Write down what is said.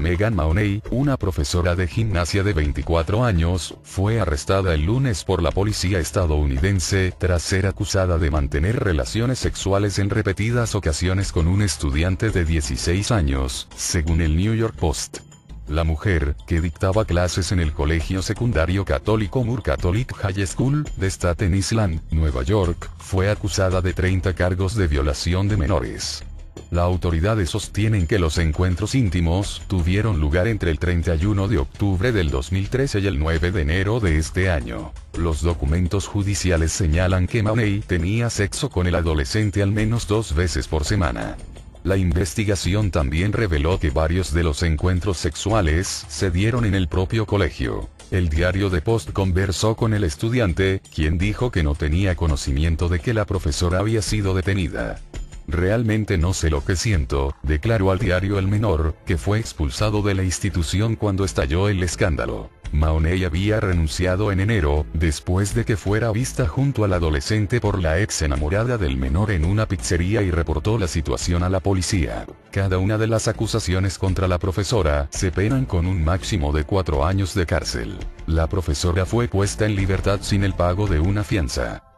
Megan Mahoney, una profesora de gimnasia de 24 años, fue arrestada el lunes por la policía estadounidense tras ser acusada de mantener relaciones sexuales en repetidas ocasiones con un estudiante de 16 años, según el New York Post. La mujer, que dictaba clases en el colegio secundario católico Moore Catholic High School, de Staten Island, Nueva York, fue acusada de 30 cargos de violación de menores. Las autoridades sostienen que los encuentros íntimos tuvieron lugar entre el 31 de octubre del 2013 y el 9 de enero de este año. Los documentos judiciales señalan que Manei tenía sexo con el adolescente al menos dos veces por semana. La investigación también reveló que varios de los encuentros sexuales se dieron en el propio colegio. El diario de Post conversó con el estudiante, quien dijo que no tenía conocimiento de que la profesora había sido detenida. Realmente no sé lo que siento, declaró al diario El Menor, que fue expulsado de la institución cuando estalló el escándalo. Maoney había renunciado en enero, después de que fuera vista junto al adolescente por la ex enamorada del menor en una pizzería y reportó la situación a la policía. Cada una de las acusaciones contra la profesora se penan con un máximo de cuatro años de cárcel. La profesora fue puesta en libertad sin el pago de una fianza.